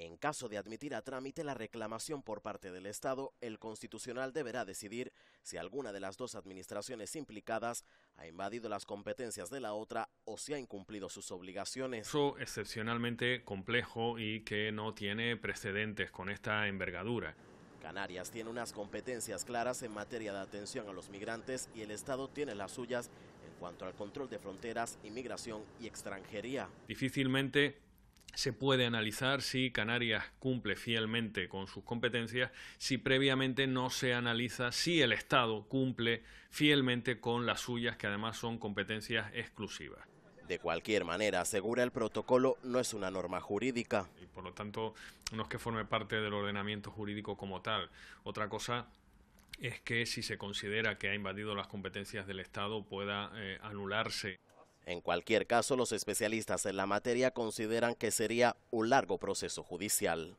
En caso de admitir a trámite la reclamación por parte del Estado, el Constitucional deberá decidir si alguna de las dos administraciones implicadas ha invadido las competencias de la otra o si ha incumplido sus obligaciones. Eso excepcionalmente complejo y que no tiene precedentes con esta envergadura. Canarias tiene unas competencias claras en materia de atención a los migrantes y el Estado tiene las suyas en cuanto al control de fronteras, inmigración y extranjería. Difícilmente se puede analizar si Canarias cumple fielmente con sus competencias, si previamente no se analiza si el Estado cumple fielmente con las suyas, que además son competencias exclusivas. De cualquier manera, asegura el protocolo, no es una norma jurídica. Y por lo tanto, no es que forme parte del ordenamiento jurídico como tal. Otra cosa es que si se considera que ha invadido las competencias del Estado pueda eh, anularse. En cualquier caso, los especialistas en la materia consideran que sería un largo proceso judicial.